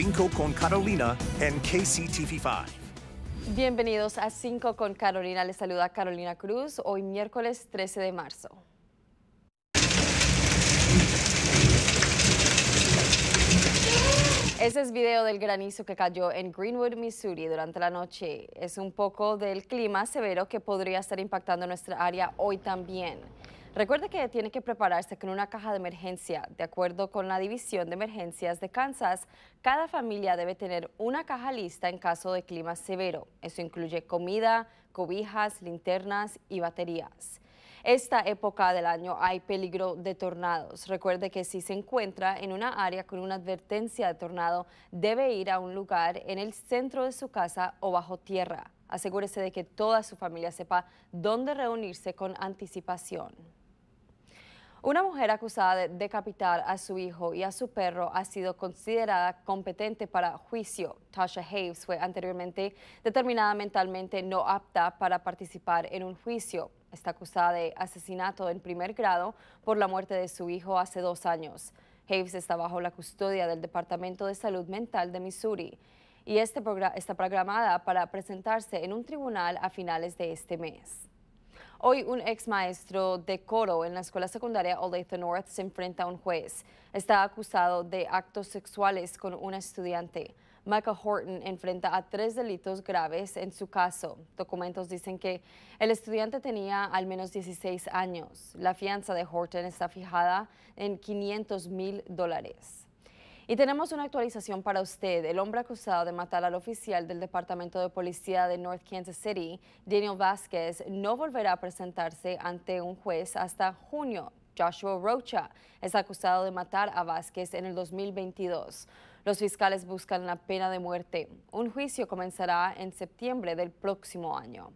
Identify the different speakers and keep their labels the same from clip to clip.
Speaker 1: 5 con Carolina en KCTV5. Bienvenidos a 5 con Carolina. Les saluda Carolina Cruz hoy miércoles 13 de marzo. Ese es video del granizo que cayó en Greenwood, Missouri durante la noche. Es un poco del clima severo que podría estar impactando nuestra área hoy también. Recuerde que tiene que prepararse con una caja de emergencia. De acuerdo con la División de Emergencias de Kansas, cada familia debe tener una caja lista en caso de clima severo. Eso incluye comida, cobijas, linternas y baterías esta época del año hay peligro de tornados. Recuerde que si se encuentra en una área con una advertencia de tornado, debe ir a un lugar en el centro de su casa o bajo tierra. Asegúrese de que toda su familia sepa dónde reunirse con anticipación. Una mujer acusada de decapitar a su hijo y a su perro ha sido considerada competente para juicio. Tasha Hayes fue anteriormente determinada mentalmente no apta para participar en un juicio. Está acusada de asesinato en primer grado por la muerte de su hijo hace dos años. Hayes está bajo la custodia del Departamento de Salud Mental de Missouri y este está programada para presentarse en un tribunal a finales de este mes. Hoy un ex maestro de coro en la escuela secundaria Olathe North se enfrenta a un juez. Está acusado de actos sexuales con una estudiante. Michael Horton enfrenta a tres delitos graves en su caso. Documentos dicen que el estudiante tenía al menos 16 años. La fianza de Horton está fijada en 500 mil dólares. Y tenemos una actualización para usted. El hombre acusado de matar al oficial del Departamento de Policía de North Kansas City, Daniel Vázquez, no volverá a presentarse ante un juez hasta junio. Joshua Rocha es acusado de matar a Vázquez en el 2022. Los fiscales buscan la pena de muerte. Un juicio comenzará en septiembre del próximo año.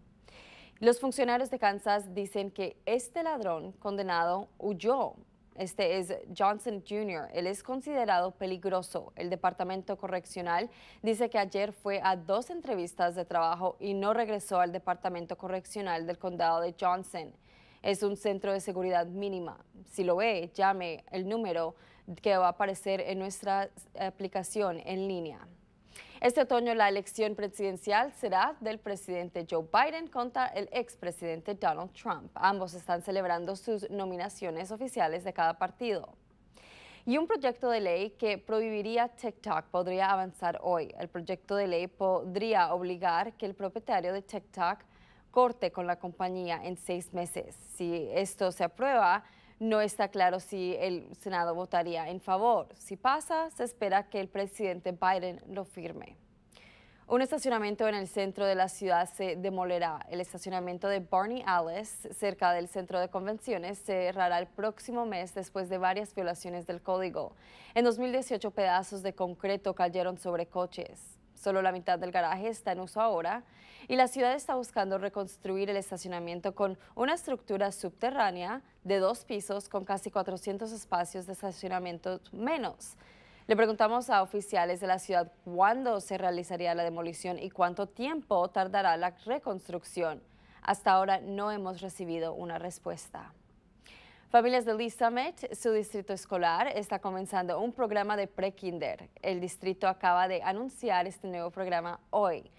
Speaker 1: Los funcionarios de Kansas dicen que este ladrón condenado huyó este es Johnson Jr. Él es considerado peligroso. El Departamento Correccional dice que ayer fue a dos entrevistas de trabajo y no regresó al Departamento Correccional del Condado de Johnson. Es un centro de seguridad mínima. Si lo ve, llame el número que va a aparecer en nuestra eh, aplicación en línea. Este otoño la elección presidencial será del presidente Joe Biden contra el expresidente Donald Trump. Ambos están celebrando sus nominaciones oficiales de cada partido y un proyecto de ley que prohibiría TikTok podría avanzar hoy. El proyecto de ley podría obligar que el propietario de TikTok corte con la compañía en seis meses. Si esto se aprueba, no está claro si el Senado votaría en favor. Si pasa, se espera que el presidente Biden lo firme. Un estacionamiento en el centro de la ciudad se demolerá. El estacionamiento de Barney Alice, cerca del centro de convenciones, cerrará el próximo mes después de varias violaciones del código. En 2018, pedazos de concreto cayeron sobre coches. Solo la mitad del garaje está en uso ahora y la ciudad está buscando reconstruir el estacionamiento con una estructura subterránea de dos pisos con casi 400 espacios de estacionamiento menos. Le preguntamos a oficiales de la ciudad cuándo se realizaría la demolición y cuánto tiempo tardará la reconstrucción. Hasta ahora no hemos recibido una respuesta. Familias de Summit, su distrito escolar, está comenzando un programa de pre-kinder. El distrito acaba de anunciar este nuevo programa hoy.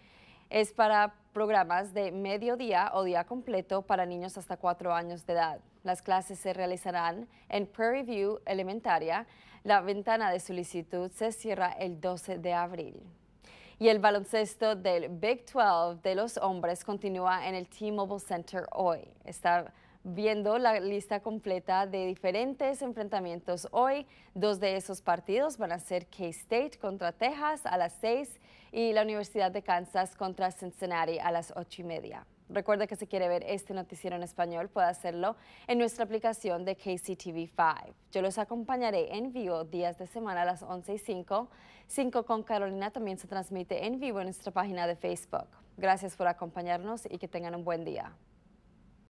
Speaker 1: Es para programas de mediodía o día completo para niños hasta cuatro años de edad. Las clases se realizarán en Prairie View Elementaria. La ventana de solicitud se cierra el 12 de abril. Y el baloncesto del Big 12 de los hombres continúa en el T-Mobile Center hoy. Está viendo la lista completa de diferentes enfrentamientos hoy. Dos de esos partidos van a ser K-State contra Texas a las 6 y la Universidad de Kansas contra Cincinnati a las 8 y media. Recuerda que si quiere ver este noticiero en español puede hacerlo en nuestra aplicación de KCTV5. Yo los acompañaré en vivo días de semana a las 11 y 5. 5 con Carolina también se transmite en vivo en nuestra página de Facebook. Gracias por acompañarnos y que tengan un buen día.